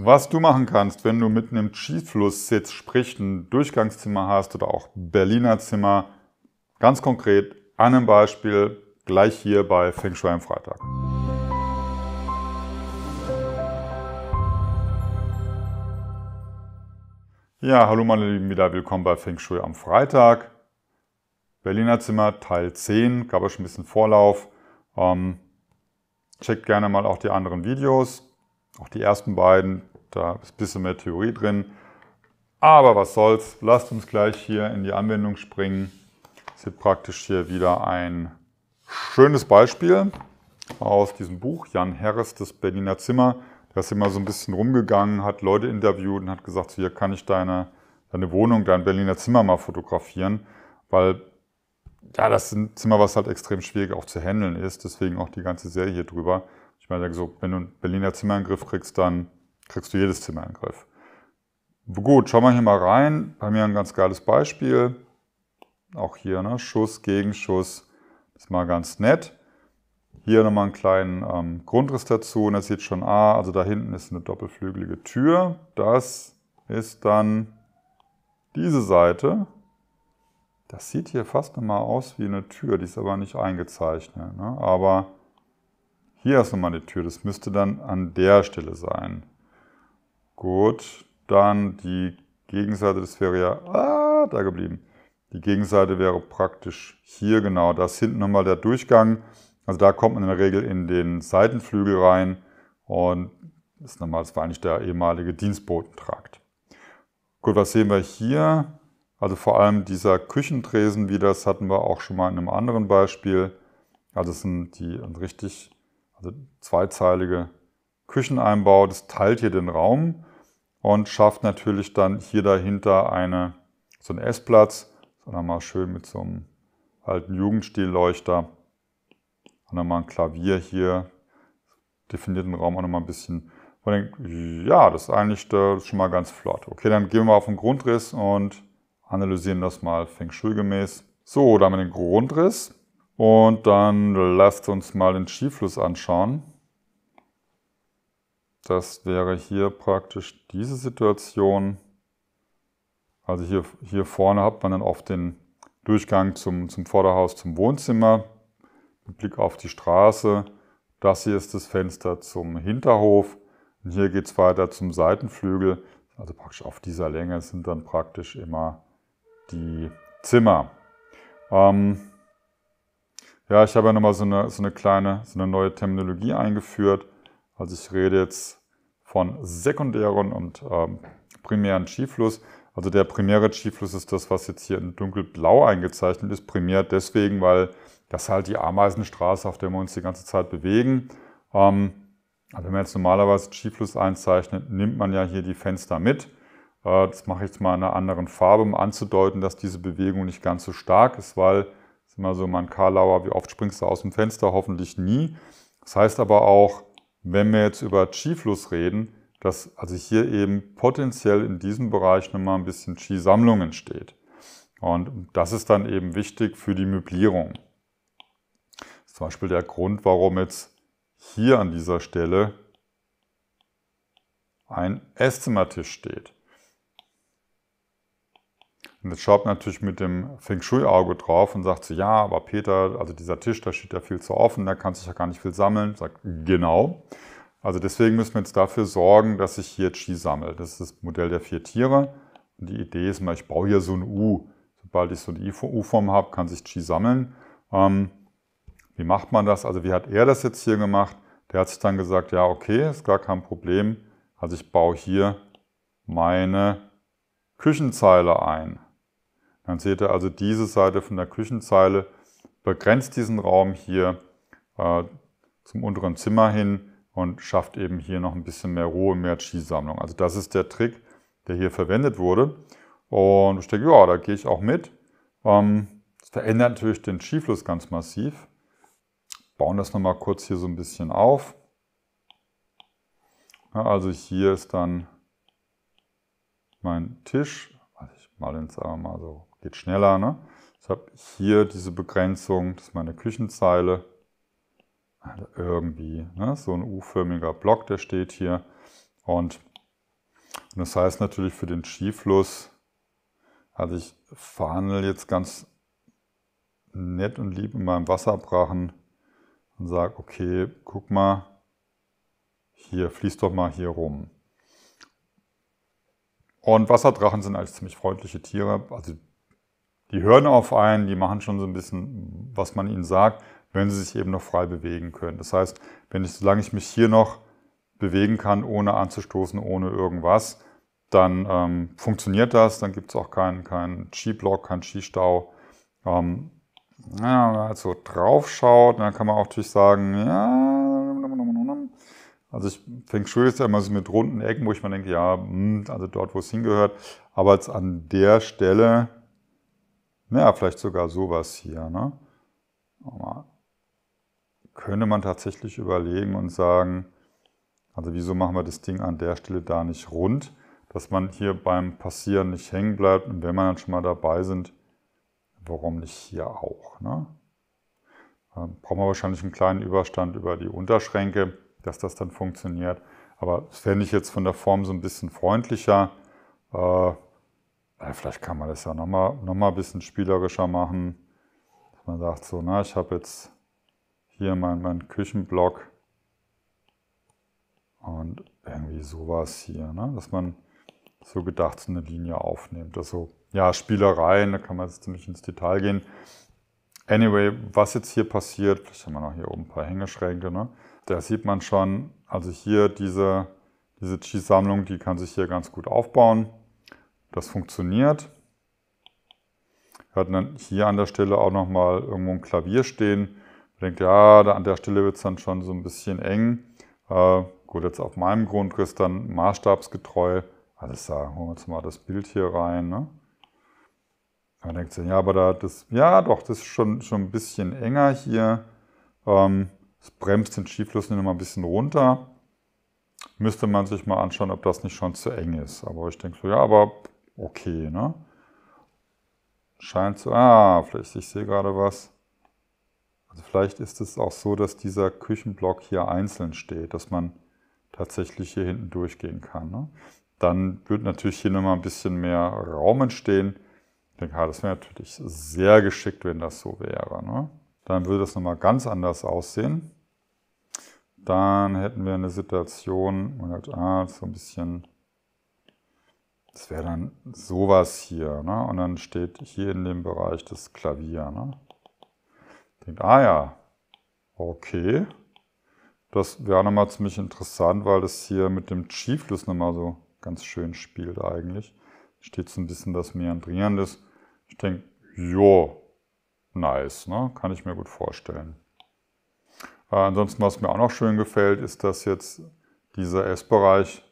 Was du machen kannst, wenn du mitten im Skifluss sitzt, sprich ein Durchgangszimmer hast oder auch Berliner Zimmer, ganz konkret an einem Beispiel gleich hier bei Feng Shui am Freitag. Ja, hallo meine Lieben, wieder willkommen bei Feng Shui am Freitag. Berliner Zimmer Teil 10, gab es schon ein bisschen Vorlauf. Ähm, checkt gerne mal auch die anderen Videos. Auch die ersten beiden, da ist ein bisschen mehr Theorie drin. Aber was soll's, lasst uns gleich hier in die Anwendung springen. Es Seht praktisch hier wieder ein schönes Beispiel aus diesem Buch, Jan Herres, das Berliner Zimmer. Der ist immer so ein bisschen rumgegangen, hat Leute interviewt und hat gesagt, so, hier kann ich deine, deine Wohnung, dein Berliner Zimmer mal fotografieren, weil ja, das ist ein Zimmer, was halt extrem schwierig auch zu handeln ist, deswegen auch die ganze Serie hier drüber. Ich meine, so, wenn du einen Berliner Zimmerangriff kriegst, dann kriegst du jedes Zimmerangriff. Gut, schauen wir hier mal rein. Bei mir ein ganz geiles Beispiel. Auch hier, ne? Schuss Gegenschuss. ist mal ganz nett. Hier nochmal einen kleinen ähm, Grundriss dazu. Und das sieht schon, ah, also da hinten ist eine doppelflügelige Tür. Das ist dann diese Seite. Das sieht hier fast nochmal aus wie eine Tür. Die ist aber nicht eingezeichnet. Ne? Aber hier ist nochmal die Tür, das müsste dann an der Stelle sein. Gut, dann die Gegenseite, das wäre ja ah, da geblieben. Die Gegenseite wäre praktisch hier genau. Da ist hinten nochmal der Durchgang. Also da kommt man in der Regel in den Seitenflügel rein und das ist nochmal, das war eigentlich der ehemalige Dienstbotentrakt. Gut, was sehen wir hier? Also vor allem dieser Küchentresen, wie das hatten wir auch schon mal in einem anderen Beispiel. Also das sind die richtig also zweizeilige Kücheneinbau. Das teilt hier den Raum und schafft natürlich dann hier dahinter eine, so einen Essplatz. Sondern mal schön mit so einem alten Jugendstilleuchter. Und dann mal ein Klavier hier. Definiert den Raum auch nochmal ein bisschen. Und denkt, ja, das ist eigentlich das ist schon mal ganz flott. Okay, dann gehen wir mal auf den Grundriss und analysieren das mal Feng Shui gemäß. So, da haben wir den Grundriss. Und dann lasst uns mal den Skifluss anschauen. Das wäre hier praktisch diese Situation. Also hier, hier vorne hat man dann oft den Durchgang zum, zum Vorderhaus, zum Wohnzimmer, mit Blick auf die Straße. Das hier ist das Fenster zum Hinterhof. Und hier geht es weiter zum Seitenflügel. Also praktisch auf dieser Länge sind dann praktisch immer die Zimmer. Ähm, ja, ich habe ja nochmal so eine, so eine kleine, so eine neue Terminologie eingeführt. Also ich rede jetzt von sekundären und ähm, primären Skifluss. Also der primäre Skifluss ist das, was jetzt hier in dunkelblau eingezeichnet ist. Primär deswegen, weil das halt die Ameisenstraße, auf der wir uns die ganze Zeit bewegen. Ähm, wenn man jetzt normalerweise Skifluss einzeichnet, nimmt man ja hier die Fenster mit. Äh, das mache ich jetzt mal in einer anderen Farbe, um anzudeuten, dass diese Bewegung nicht ganz so stark ist, weil immer so mein Karlauer, wie oft springst du aus dem Fenster? Hoffentlich nie. Das heißt aber auch, wenn wir jetzt über Chi-Fluss reden, dass also hier eben potenziell in diesem Bereich nochmal ein bisschen Chi-Sammlung entsteht. Und das ist dann eben wichtig für die Möblierung. Das ist zum Beispiel der Grund, warum jetzt hier an dieser Stelle ein Esszimmertisch steht. Und jetzt schaut man natürlich mit dem Feng Shui-Auge drauf und sagt so, ja, aber Peter, also dieser Tisch, da steht ja viel zu offen, da kann sich ja gar nicht viel sammeln. Sagt, genau. Also deswegen müssen wir jetzt dafür sorgen, dass sich hier Qi sammelt. Das ist das Modell der vier Tiere. Und die Idee ist mal, ich baue hier so ein U. Sobald ich so eine U-Form habe, kann sich Qi sammeln. Ähm, wie macht man das? Also wie hat er das jetzt hier gemacht? Der hat sich dann gesagt, ja, okay, ist gar kein Problem. Also ich baue hier meine Küchenzeile ein. Dann seht ihr also diese Seite von der Küchenzeile begrenzt diesen Raum hier äh, zum unteren Zimmer hin und schafft eben hier noch ein bisschen mehr Ruhe, mehr Chi-Sammlung. Also das ist der Trick, der hier verwendet wurde. Und ich denke, ja, da gehe ich auch mit. Ähm, das verändert natürlich den Chi-Fluss ganz massiv. Bauen das nochmal kurz hier so ein bisschen auf. Ja, also hier ist dann mein Tisch. ich mal den sagen mal so geht schneller. Ne? Ich habe hier diese Begrenzung, das ist meine Küchenzeile. Also irgendwie ne? so ein U-förmiger Block, der steht hier. Und, und das heißt natürlich für den Skifluss, also ich verhandle jetzt ganz nett und lieb in meinem Wasserbrachen und sage, okay, guck mal, hier, fließ doch mal hier rum. Und Wasserdrachen sind eigentlich ziemlich freundliche Tiere. Also die hören auf einen, die machen schon so ein bisschen, was man ihnen sagt, wenn sie sich eben noch frei bewegen können. Das heißt, wenn ich, solange ich mich hier noch bewegen kann, ohne anzustoßen, ohne irgendwas, dann ähm, funktioniert das, dann gibt es auch keinen kein Skiblock, keinen Skistau. Ähm, ja, wenn man halt so drauf schaut, dann kann man auch natürlich sagen, ja, also ich Feng schon jetzt ja immer so mit runden Ecken, wo ich mir denke, ja, hm, also dort, wo es hingehört. Aber jetzt an der Stelle ja, vielleicht sogar sowas hier. Ne? Könnte man tatsächlich überlegen und sagen, also wieso machen wir das Ding an der Stelle da nicht rund, dass man hier beim Passieren nicht hängen bleibt und wenn wir dann schon mal dabei sind, warum nicht hier auch? Ne? Ähm, brauchen wir wahrscheinlich einen kleinen Überstand über die Unterschränke, dass das dann funktioniert. Aber das fände ich jetzt von der Form so ein bisschen freundlicher. Äh, ja, vielleicht kann man das ja nochmal noch mal ein bisschen spielerischer machen. Dass man sagt so, na, ich habe jetzt hier meinen mein Küchenblock und irgendwie sowas hier, ne? dass man so gedacht so eine Linie aufnimmt. Also ja, Spielereien, da kann man jetzt ziemlich ins Detail gehen. Anyway, was jetzt hier passiert, vielleicht haben wir noch hier oben ein paar Hängeschränke, ne? da sieht man schon, also hier diese, diese Cheese-Sammlung, die kann sich hier ganz gut aufbauen. Das funktioniert. Wir hatten dann hier an der Stelle auch nochmal irgendwo ein Klavier stehen. Man denkt, ja, da an der Stelle wird es dann schon so ein bisschen eng. Äh, gut, jetzt auf meinem Grundriss dann maßstabsgetreu. Alles klar, holen wir uns mal das Bild hier rein. Ne? Man denkt sich, ja, aber da das, ja doch, das ist schon, schon ein bisschen enger hier. Ähm, das bremst den Skifluss noch mal ein bisschen runter. Müsste man sich mal anschauen, ob das nicht schon zu eng ist. Aber ich denke so, ja, aber okay, ne? Scheint so, ah, vielleicht, ich sehe gerade was. Also vielleicht ist es auch so, dass dieser Küchenblock hier einzeln steht, dass man tatsächlich hier hinten durchgehen kann. Ne? Dann wird natürlich hier nochmal ein bisschen mehr Raum entstehen. Ich denke, ah, das wäre natürlich sehr geschickt, wenn das so wäre. Ne? Dann würde das nochmal ganz anders aussehen. Dann hätten wir eine Situation, man sagt, ah, so ein bisschen das wäre dann sowas hier. Ne? Und dann steht hier in dem Bereich das Klavier. Ne? Denkt, ah ja, okay. Das wäre nochmal ziemlich interessant, weil das hier mit dem Chiefless nochmal so ganz schön spielt eigentlich. Steht so ein bisschen das Meandrieren Ich denke, jo, nice, ne? kann ich mir gut vorstellen. Äh, ansonsten, was mir auch noch schön gefällt, ist, dass jetzt dieser S-Bereich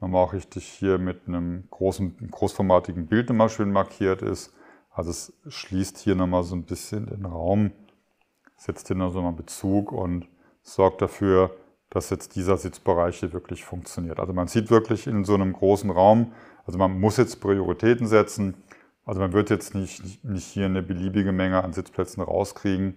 dann mache ich dich hier mit einem großen, großformatigen Bild nochmal schön markiert ist. Also es schließt hier nochmal so ein bisschen den Raum, setzt hier nochmal Bezug und sorgt dafür, dass jetzt dieser Sitzbereich hier wirklich funktioniert. Also man sieht wirklich in so einem großen Raum, also man muss jetzt Prioritäten setzen. Also man wird jetzt nicht, nicht hier eine beliebige Menge an Sitzplätzen rauskriegen.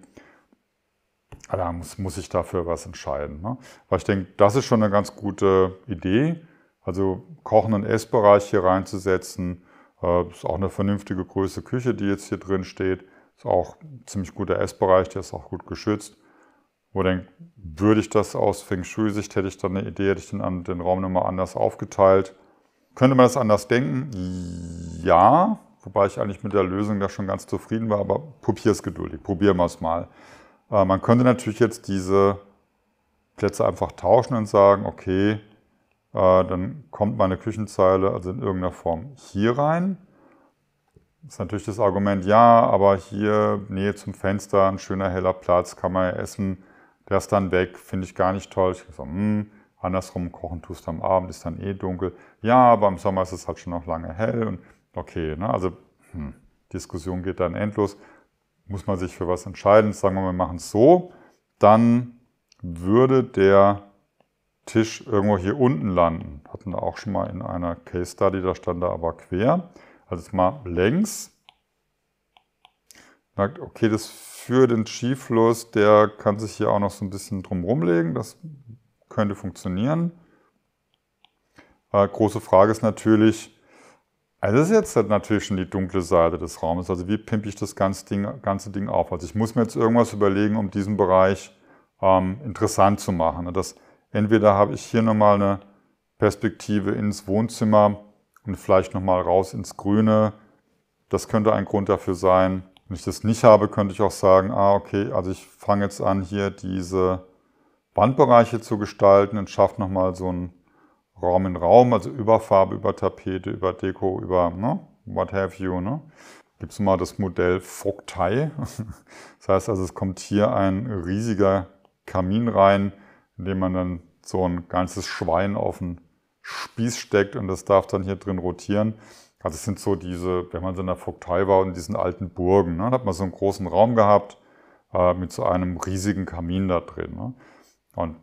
Aber man muss, muss sich dafür was entscheiden. Ne? Weil ich denke, das ist schon eine ganz gute Idee. Also Kochen- und Essbereich hier reinzusetzen. Äh, ist auch eine vernünftige Größe Küche, die jetzt hier drin steht. Ist auch ein ziemlich guter Essbereich, der ist auch gut geschützt. Wo denkt, würde ich das aus Feng Shui-Sicht, hätte ich dann eine Idee, hätte ich den, den Raum nochmal anders aufgeteilt. Könnte man das anders denken? Ja, wobei ich eigentlich mit der Lösung da schon ganz zufrieden war, aber probier es geduldig, probieren wir es mal. Äh, man könnte natürlich jetzt diese Plätze einfach tauschen und sagen, okay, äh, dann kommt meine Küchenzeile also in irgendeiner Form hier rein. ist natürlich das Argument, ja, aber hier Nähe zum Fenster, ein schöner heller Platz, kann man ja essen. Der ist dann weg, finde ich gar nicht toll. Ich so, hm, andersrum, kochen tust du am Abend, ist dann eh dunkel. Ja, aber im Sommer ist es halt schon noch lange hell und okay, ne? also hm, Diskussion geht dann endlos. Muss man sich für was entscheiden? Sagen wir, mal, wir machen es so, dann würde der Tisch irgendwo hier unten landen. Hatten wir auch schon mal in einer Case Study, da stand er aber quer. Also jetzt mal längs. Sagt, okay, das für den Skifluss, der kann sich hier auch noch so ein bisschen drum rumlegen. Das könnte funktionieren. Äh, große Frage ist natürlich, also das ist jetzt halt natürlich schon die dunkle Seite des Raumes. Also wie pimpe ich das ganze Ding, ganze Ding auf? Also ich muss mir jetzt irgendwas überlegen, um diesen Bereich ähm, interessant zu machen. das Entweder habe ich hier nochmal eine Perspektive ins Wohnzimmer und vielleicht nochmal raus ins Grüne. Das könnte ein Grund dafür sein. Wenn ich das nicht habe, könnte ich auch sagen, ah, okay, also ich fange jetzt an, hier diese Wandbereiche zu gestalten und schaffe nochmal so einen Raum in Raum, also über Farbe, über Tapete, über Deko, über ne? what have you. Ne? Gibt es mal das Modell Vogtei. Das heißt also, es kommt hier ein riesiger Kamin rein, indem man dann so ein ganzes Schwein auf den Spieß steckt und das darf dann hier drin rotieren. Also es sind so diese, wenn man so in der Vogtei war und in diesen alten Burgen, ne, dann hat man so einen großen Raum gehabt äh, mit so einem riesigen Kamin da drin. Ne? Und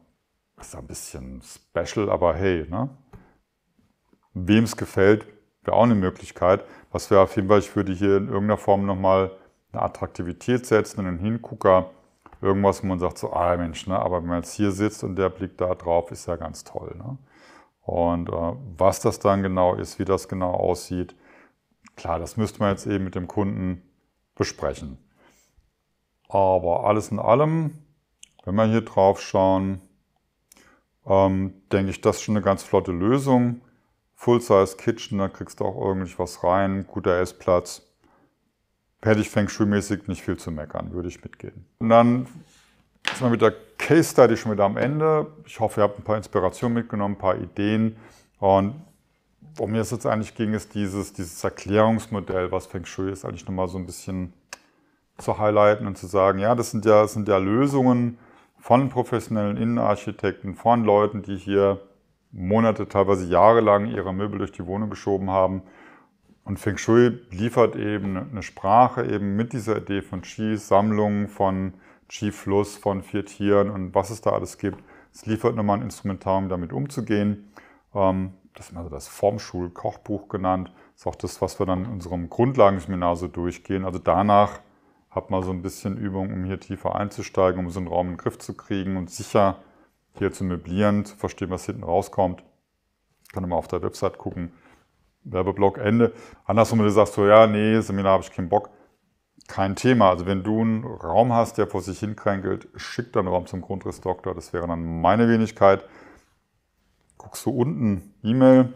das ist ein bisschen special, aber hey, ne? wem es gefällt, wäre auch eine Möglichkeit. Was wäre auf jeden Fall, ich würde hier in irgendeiner Form nochmal eine Attraktivität setzen, einen Hingucker irgendwas, wo man sagt, so, ah Mensch, ne? aber wenn man jetzt hier sitzt und der Blick da drauf, ist ja ganz toll. Ne? Und äh, was das dann genau ist, wie das genau aussieht, klar, das müsste man jetzt eben mit dem Kunden besprechen. Aber alles in allem, wenn wir hier drauf schauen, ähm, denke ich, das ist schon eine ganz flotte Lösung. Full-Size Kitchen, da kriegst du auch irgendwie was rein, guter Essplatz hätte ich Feng Shui-mäßig nicht viel zu meckern, würde ich mitgehen. Und dann ist man mit der Case Study schon wieder am Ende. Ich hoffe, ihr habt ein paar Inspirationen mitgenommen, ein paar Ideen. Und worum es jetzt eigentlich ging, ist dieses, dieses Erklärungsmodell, was Feng Shui ist, eigentlich nochmal so ein bisschen zu highlighten und zu sagen, ja, das sind ja, das sind ja Lösungen von professionellen Innenarchitekten, von Leuten, die hier Monate, teilweise jahrelang ihre Möbel durch die Wohnung geschoben haben und Feng Shui liefert eben ne, eine Sprache eben mit dieser Idee von Qi, Sammlung von Qi-Fluss, von vier Tieren und was es da alles gibt. Es liefert nochmal ein Instrumentarium, damit umzugehen. Ähm, das ist also das Formschul-Kochbuch genannt. Das ist auch das, was wir dann in unserem Grundlagenseminar so durchgehen. Also danach hat man so ein bisschen Übung, um hier tiefer einzusteigen, um so einen Raum in den Griff zu kriegen und sicher hier zu möblieren, zu verstehen, was hinten rauskommt. Kann man auf der Website gucken. Werbeblock, Ende. Andersrum, wenn du sagst, so, ja, nee, Seminar habe ich keinen Bock, kein Thema. Also wenn du einen Raum hast, der vor sich hinkränkelt, schick dann Raum zum Grundrissdoktor. Das wäre dann meine Wenigkeit. Guckst du unten, E-Mail,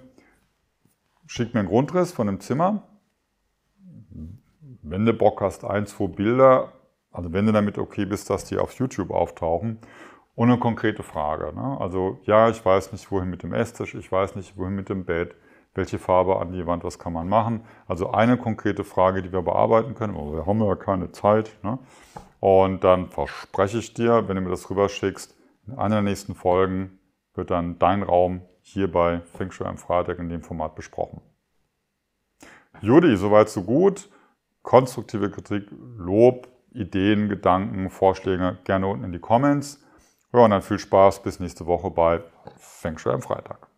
schick mir einen Grundriss von dem Zimmer. Wenn du Bock hast, ein, zwei Bilder, also wenn du damit okay bist, dass die auf YouTube auftauchen. Und eine konkrete Frage. Ne? Also ja, ich weiß nicht, wohin mit dem Esstisch, ich weiß nicht, wohin mit dem Bett welche Farbe an die Wand, was kann man machen. Also eine konkrete Frage, die wir bearbeiten können, aber oh, wir haben ja keine Zeit. Ne? Und dann verspreche ich dir, wenn du mir das rüberschickst, in einer der nächsten Folgen wird dann dein Raum hier bei Feng Shui am Freitag in dem Format besprochen. Judy, soweit so gut. Konstruktive Kritik, Lob, Ideen, Gedanken, Vorschläge gerne unten in die Comments. Ja, und dann viel Spaß bis nächste Woche bei Feng Shui am Freitag.